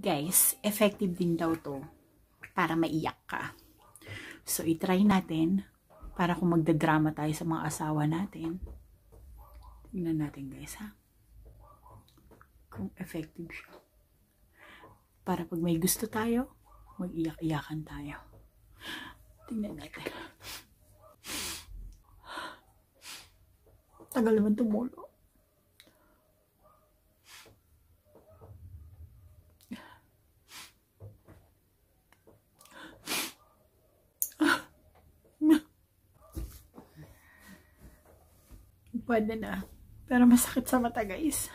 Guys, effective din daw to para maiyak ka. So, itry natin para kung magdadrama tayo sa mga asawa natin. Tingnan natin guys ha. Kung effective siya. Para pag may gusto tayo, mag-iyak-iyakan tayo. Tingnan natin. Tagal naman tumulo. Pwede na. Pero masakit sa mata guys.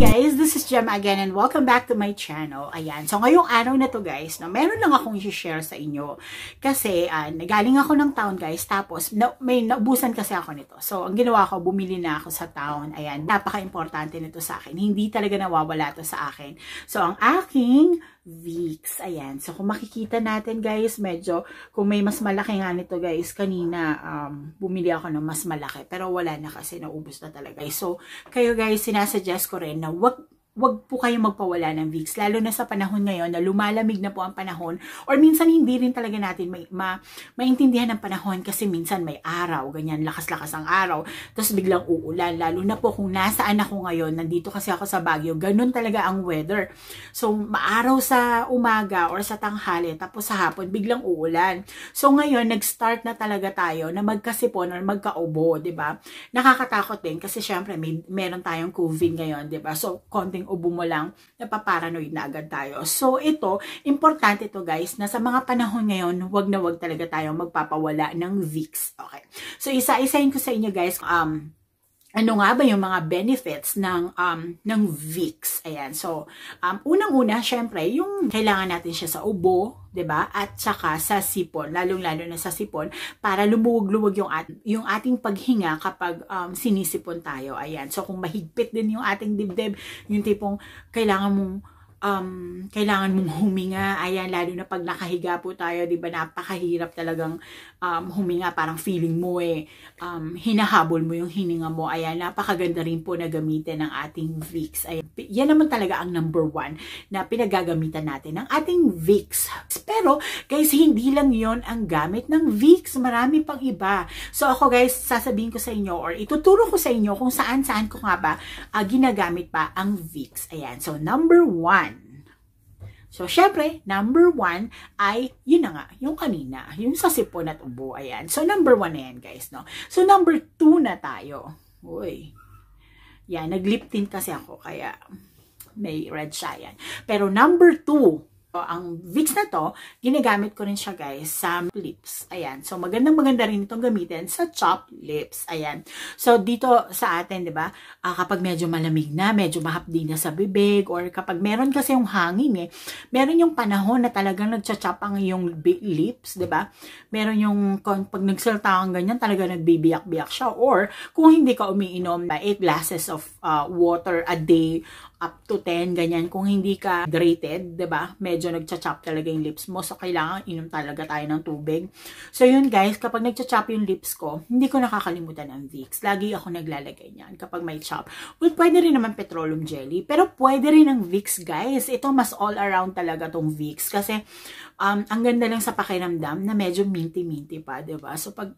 guys, this is Gemma again and welcome back to my channel. Ayan, so ngayong araw na to guys, no, meron lang akong i-share sa inyo. Kasi uh, ah, nagaling ako ng town guys, tapos na, may naubusan kasi ako nito. So ang ginawa ko, bumili na ako sa town. Ayan, napaka-importante nito sa akin. Hindi talaga nawawala to sa akin. So ang aking weeks. Ayan. So, kung makikita natin, guys, medyo, kung may mas malaki nga nito, guys, kanina, um, bumili ako ng mas malaki. Pero wala na kasi, naubos na talaga. So, kayo, guys, sinasuggest ko rin na wag wag po kayong magpawala ng VIX. Lalo na sa panahon ngayon na lumalamig na po ang panahon or minsan hindi rin talaga natin may, ma, maintindihan ang panahon kasi minsan may araw, ganyan, lakas-lakas ang araw, tapos biglang uulan. Lalo na po kung nasaan ako ngayon, nandito kasi ako sa Baguio, ganun talaga ang weather. So, maaraw sa umaga or sa tanghali, tapos sa hapon, biglang uulan. So, ngayon, nag-start na talaga tayo na magkasipon or magkaubo, ba diba? Nakakatakot din kasi syempre may, meron tayong COVID ngayon, ba diba? So, konting ating ubo mo lang, napaparanoid na agad tayo. So ito, importante to guys, na sa mga panahon ngayon, wag na wag talaga tayo magpapawala ng Vicks. Okay. So isa-isahin ko sa inyo guys, um, ano nga ba yung mga benefits ng um ng VIX. Ayan. So, um unang-una syempre yung kailangan natin siya sa ubo, 'di ba? At saka sa sipon, lalong-lalo na sa sipon para lumuwag-luwag yung at, yung ating paghinga kapag um, sinisipon tayo. Ayan. So, kung mahigpit din yung ating dibdib, yung tipong kailangan mong um, kailangan mong huminga. Ayan, lalo na pag nakahiga po tayo, di ba, napakahirap talagang um, huminga. Parang feeling mo eh, um, hinahabol mo yung hininga mo. Ayan, napakaganda rin po na gamitin ng ating Vicks. Ayan, yan naman talaga ang number one na pinagagamitan natin ng ating Vicks. Pero, guys, hindi lang yon ang gamit ng Vicks. Marami pang iba. So, ako guys, sasabihin ko sa inyo or ituturo ko sa inyo kung saan-saan ko nga ba uh, ginagamit pa ang Vicks. Ayan, so number one, So, syempre, number one ay, yun na nga, yung kanina, yung sa sipon at ubo, ayan. So, number one na yan, guys, no? So, number two na tayo. Uy. Yan, nag-lip tint kasi ako, kaya may red siya yan. Pero number two, So, ang Vicks na to, ginagamit ko rin siya guys sa lips. Ayan. So, magandang maganda rin itong gamitin sa chop lips. Ayan. So, dito sa atin, di ba, uh, kapag medyo malamig na, medyo mahapdi na sa bibig, or kapag meron kasi yung hangin eh, meron yung panahon na talagang nagcha-chop ang iyong lips, di ba? Meron yung, pag nagsalta kang ganyan, talaga nagbibiyak-biyak siya. Or, kung hindi ka umiinom, 8 eh, glasses of uh, water a day up to 10, ganyan. Kung hindi ka hydrated, ba diba? Medyo nagcha-chop talaga yung lips mo. So, kailangan inom talaga tayo ng tubig. So, yun guys, kapag nagcha-chop yung lips ko, hindi ko nakakalimutan ng Vicks. Lagi ako naglalagay niyan kapag may chop. Well, pwede rin naman petroleum jelly. Pero pwede rin ng Vicks, guys. Ito, mas all-around talaga tong Vicks. Kasi, um, ang ganda lang sa pakiramdam na medyo minty-minty pa, ba diba? So, pag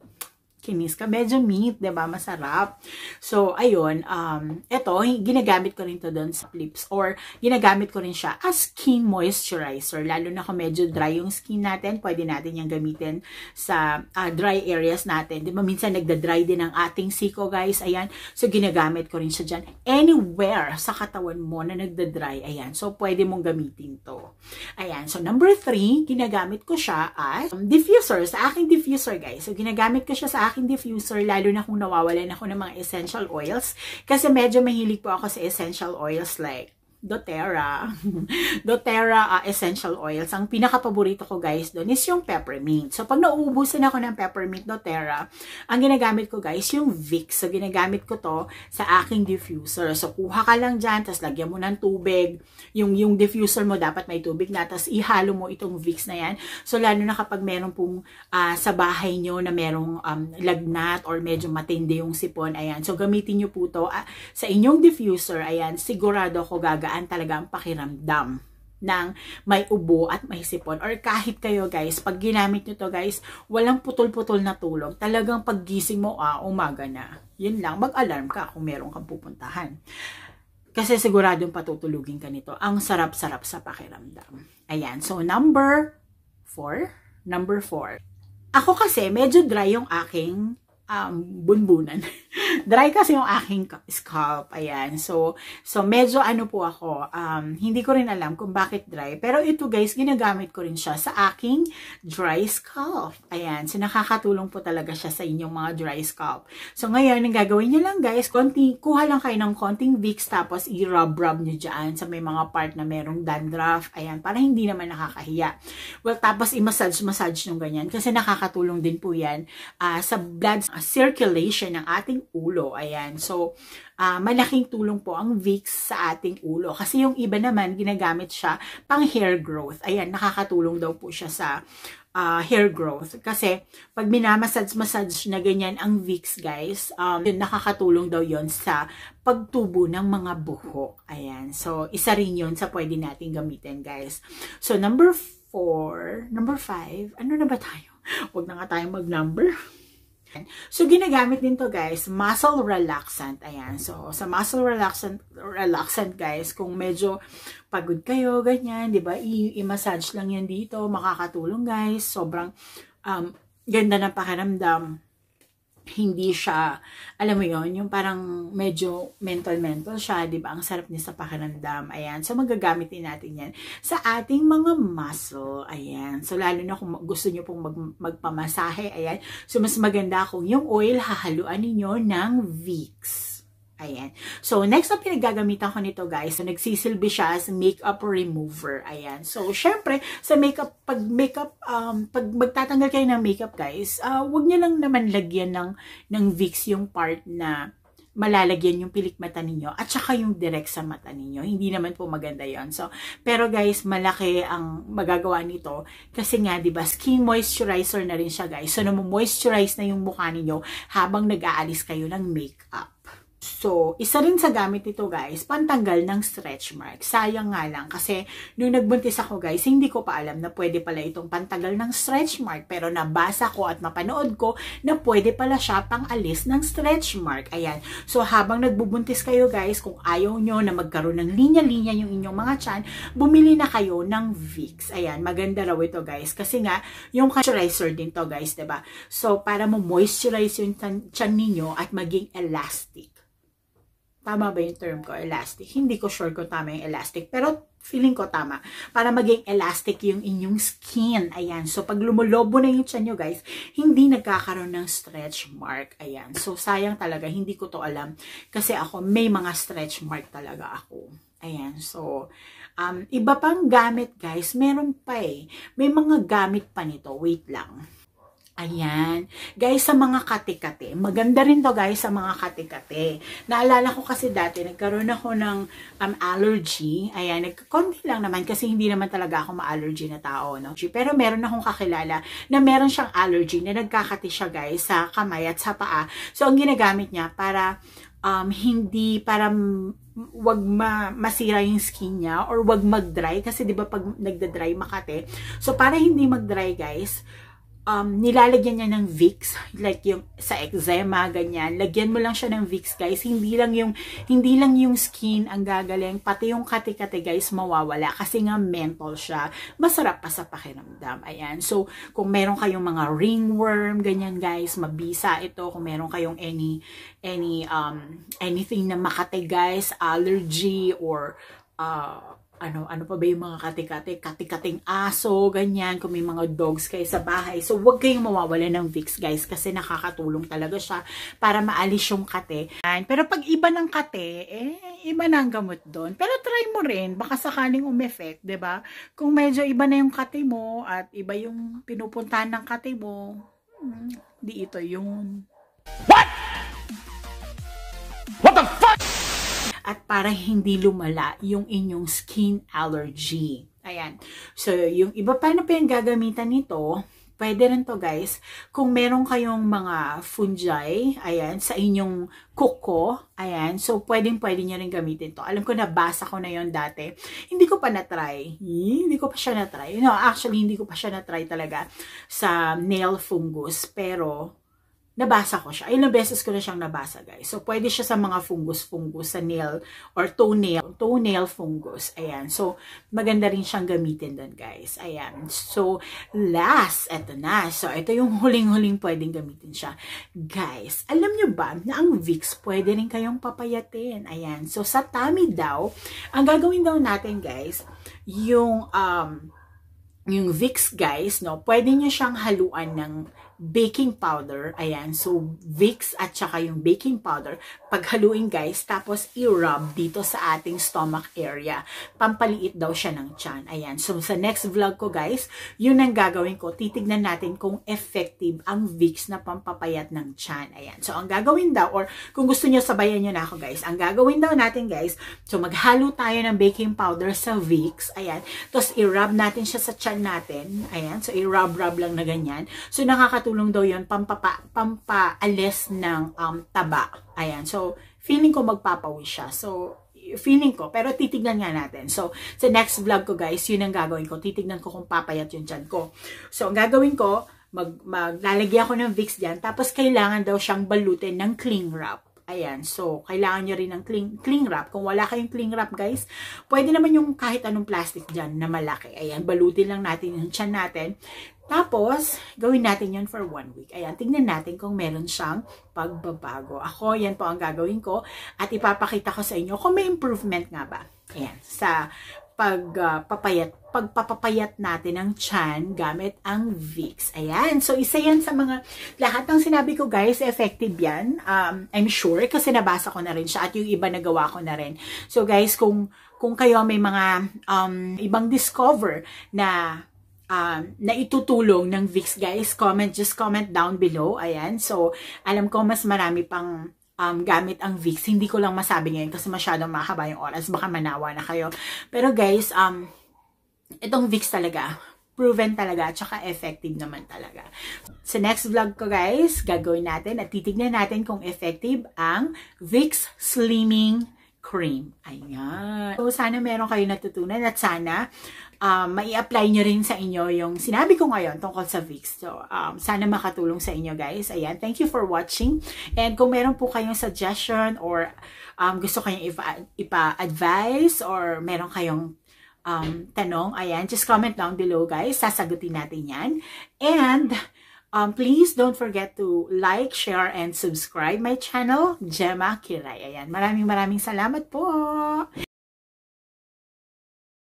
kinis ka. Medyo meat, ba diba? Masarap. So, ayun. Um, ito, ginagamit ko rin to doon sa lips. Or, ginagamit ko rin siya as skin moisturizer. Lalo na kung medyo dry yung skin natin, pwede natin yung gamitin sa uh, dry areas natin. Diba? Minsan, nagda-dry din ang ating siko, guys. Ayan. So, ginagamit ko rin siya dyan. Anywhere sa katawan mo na nagda-dry. Ayan. So, pwede mong gamitin to. Ayan. So, number three, ginagamit ko siya as um, diffuser. Sa aking diffuser, guys. So, ginagamit ko siya sa aking diffuser, lalo na kung nawawalan ako ng mga essential oils. Kasi medyo mahilig po ako sa essential oils like doTERRA, doTERRA uh, essential oils. Ang pinakapaborito ko guys doon is yung peppermint. So pag nauubusan ako ng peppermint doTERRA, ang ginagamit ko guys yung Vicks. So ginagamit ko to sa aking diffuser. So kuha ka lang dyan, tapos lagyan mo ng tubig. Yung, yung diffuser mo dapat may tubig na, tapos ihalo mo itong Vicks na yan. So lalo na kapag meron pong uh, sa bahay nyo na merong um, lagnat or medyo matindi yung sipon, ayan. So gamitin nyo po to uh, sa inyong diffuser, ayan, sigurado ako gaga magaan talaga ang pakiramdam ng may ubo at may sipon. Or kahit kayo guys, pag ginamit nyo to guys, walang putol-putol na tulog. Talagang paggising mo, ah, umaga na. Yun lang, mag-alarm ka kung meron kang pupuntahan. Kasi siguradong patutulugin ka nito. Ang sarap-sarap sa pakiramdam. Ayan, so number 4. Number 4. Ako kasi, medyo dry yung aking um, bunbunan. Dry kasi yung aking scalp. Ayan. So, so medyo ano po ako, um, hindi ko rin alam kung bakit dry. Pero ito guys, ginagamit ko rin siya sa aking dry scalp. Ayan. So, nakakatulong po talaga siya sa inyong mga dry scalp. So, ngayon, ang gagawin nyo lang guys, konti, kuha lang kayo ng konting Vicks tapos i-rub-rub nyo dyan sa may mga part na merong dandruff. Ayan. Para hindi naman nakakahiya. Well, tapos i-massage-massage nyo ganyan kasi nakakatulong din po yan uh, sa blood Ah, circulation ng ating ulo. Ayan. So, uh, malaking tulong po ang Vicks sa ating ulo. Kasi yung iba naman, ginagamit siya pang hair growth. Ayan, nakakatulong daw po siya sa uh, hair growth. Kasi, pag minamassage-massage na ganyan ang Vicks, guys, um, yun, nakakatulong daw yon sa pagtubo ng mga buhok. Ayan. So, isa rin yon sa pwede natin gamitin, guys. So, number four, number five, ano na ba tayo? Huwag na nga tayo mag-number. Ayan. So, ginagamit din to guys, muscle relaxant. Ayan. So, sa muscle relaxant, relaxant guys, kung medyo pagod kayo, ganyan, di ba? I-massage lang yan dito. Makakatulong guys. Sobrang um, ganda ng pakiramdam hindi siya, alam mo yon yung parang medyo mental-mental siya, di ba? Ang sarap niya sa pakiramdam. Ayan. So, magagamitin natin yan sa ating mga muscle. Ayan. So, lalo na kung gusto niyo pong mag magpamasahe. Ayan. So, mas maganda kung yung oil hahaluan ninyo ng Vicks. Ayan. So, next na pinaggagamitan ko nito guys, so nagsisilbi siya as makeup remover. Ayan. So, syempre, sa makeup, pag makeup, um, pag magtatanggal kayo ng makeup guys, uh, ah, wag nyo lang naman lagyan ng, ng Vicks yung part na malalagyan yung pilik mata ninyo at saka yung direct sa mata ninyo. Hindi naman po maganda yon So, pero guys, malaki ang magagawa nito kasi nga, di ba, skin moisturizer na rin siya guys. So, namo-moisturize na yung mukha ninyo habang nag-aalis kayo ng makeup. So, isa rin sa gamit ito guys, pantanggal ng stretch mark. Sayang nga lang kasi nung nagbuntis ako guys, hindi ko pa alam na pwede pala itong pantanggal ng stretch mark. Pero nabasa ko at mapanood ko na pwede pala siya pang alis ng stretch mark. Ayan. So, habang nagbubuntis kayo guys, kung ayaw nyo na magkaroon ng linya-linya yung inyong mga chan, bumili na kayo ng Vicks. Ayan, maganda raw ito guys. Kasi nga, yung moisturizer din to guys, ba diba? So, para mo moisturize yung chan, chan ninyo at maging elastic. Tama ba yung term ko, elastic? Hindi ko sure kung tama yung elastic, pero feeling ko tama. Para maging elastic yung inyong skin. Ayan. So, pag lumulobo na yung tiyan nyo, guys, hindi nagkakaroon ng stretch mark. Ayan. So, sayang talaga. Hindi ko to alam. Kasi ako, may mga stretch mark talaga ako. Ayan. So, um, iba pang gamit, guys. Meron pa eh. May mga gamit pa nito. Wait lang. Ayan. Guys, sa mga kate-kate, maganda rin to guys sa mga kate-kate. Naalala ko kasi dati, nagkaroon ako ng um, allergy. Ayan, nagkakonti lang naman kasi hindi naman talaga ako ma-allergy na tao. No? Pero meron akong kakilala na meron siyang allergy na nagkakati siya guys sa kamay at sa paa. So, ang ginagamit niya para um, hindi para wag ma masira yung skin niya or wag mag-dry kasi 'di ba pag nagda-dry makate. So para hindi mag-dry guys, um, nilalagyan niya ng Vicks, like yung sa eczema, ganyan. Lagyan mo lang siya ng Vicks, guys. Hindi lang yung, hindi lang yung skin ang gagaling, pati yung kati-kati, guys, mawawala. Kasi nga mental siya. Masarap pa sa pakiramdam. Ayan. So, kung meron kayong mga ringworm, ganyan, guys, mabisa ito. Kung meron kayong any, any, um, anything na makate, guys, allergy, or, uh, ano, ano pa ba yung mga katikate, katikating aso, ganyan, kung may mga dogs kayo sa bahay. So, wag kayong mawawala ng Vicks, guys, kasi nakakatulong talaga siya para maalis yung kate. Pero pag iba ng kate, eh, iba na ang gamot doon. Pero try mo rin, baka sakaling umeffect, ba diba? Kung medyo iba na yung kate mo at iba yung pinupuntahan ng kate mo, hmm, di ito yun. What? at para hindi lumala yung inyong skin allergy. Ayan. So, yung iba pa na gagamitan nito, pwede rin to guys, kung meron kayong mga fungi, ayan, sa inyong kuko, ayan, so pwedeng pwede nyo rin gamitin to. Alam ko na basa ko na yon dati. Hindi ko pa na-try. Hindi ko pa siya na-try. No, actually, hindi ko pa siya na-try talaga sa nail fungus. Pero, nabasa ko siya. Ilang beses ko na siyang nabasa, guys. So, pwede siya sa mga fungus-fungus, sa nail or toenail, toenail fungus. Ayan. So, maganda rin siyang gamitin doon, guys. Ayan. So, last, eto na. So, ito yung huling-huling pwedeng gamitin siya. Guys, alam nyo ba na ang Vicks pwede rin kayong papayatin? Ayan. So, sa tummy daw, ang gagawin daw natin, guys, yung, um, yung Vicks, guys, no, pwede nyo siyang haluan ng baking powder. Ayan, so Vicks at saka yung baking powder, paghaluin guys, tapos i-rub dito sa ating stomach area. Pampaliit daw siya ng tiyan. Ayan, so sa next vlog ko guys, yun ang gagawin ko. Titignan natin kung effective ang Vicks na pampapayat ng tiyan. Ayan, so ang gagawin daw, or kung gusto nyo sabayan nyo na ako guys, ang gagawin daw natin guys, so maghalo tayo ng baking powder sa Vicks. Ayan, tapos i-rub natin siya sa tiyan natin. Ayan, so i-rub-rub lang na ganyan. So nakaka nakakatulong daw yun pampapa, pampaalis ng um, taba. Ayan. So, feeling ko magpapawis siya. So, feeling ko. Pero titignan nga natin. So, sa next vlog ko guys, yun ang gagawin ko. Titignan ko kung papayat yung chan ko. So, ang gagawin ko, mag, maglalagyan ko ng Vicks dyan. Tapos, kailangan daw siyang balutin ng cling wrap. Ayan, so, kailangan nyo rin ng cling, cling wrap. Kung wala kayong cling wrap, guys, pwede naman yung kahit anong plastic dyan na malaki. Ayan, balutin lang natin yung chan natin. Tapos, gawin natin yon for one week. Ayan, tingnan natin kung meron siyang pagbabago. Ako, yan po ang gagawin ko. At ipapakita ko sa inyo kung may improvement nga ba. Ayan, sa pagpapayat ah, uh, pagpapapayat natin ng chan gamit ang Vicks. Ayan. So, isa yan sa mga, lahat ng sinabi ko guys, effective yan. Um, I'm sure kasi nabasa ko na rin siya at yung iba nagawa ko na rin. So guys, kung, kung kayo may mga um, ibang discover na um, na itutulong ng VIX, guys, comment, just comment down below. Ayan. So, alam ko mas marami pang um, gamit ang VIX. Hindi ko lang masabi ngayon kasi masyadong mahaba yung oras. Baka manawa na kayo. Pero guys, um, itong VIX talaga, proven talaga at saka effective naman talaga. Sa next vlog ko guys, gagawin natin at titignan natin kung effective ang VIX Slimming Cream. Ayan. So, sana meron kayo natutunan at sana um, mai-apply nyo rin sa inyo yung sinabi ko ngayon tungkol sa VIX. So, um, sana makatulong sa inyo guys. Ayan, thank you for watching. And kung meron po kayong suggestion or um, gusto kayong ipa-advise or meron kayong um, tanong, ayan, just comment down below guys. Sasagutin natin yan. And, um, please don't forget to like, share, and subscribe my channel, Gemma Kiray. Ayan, maraming maraming salamat po!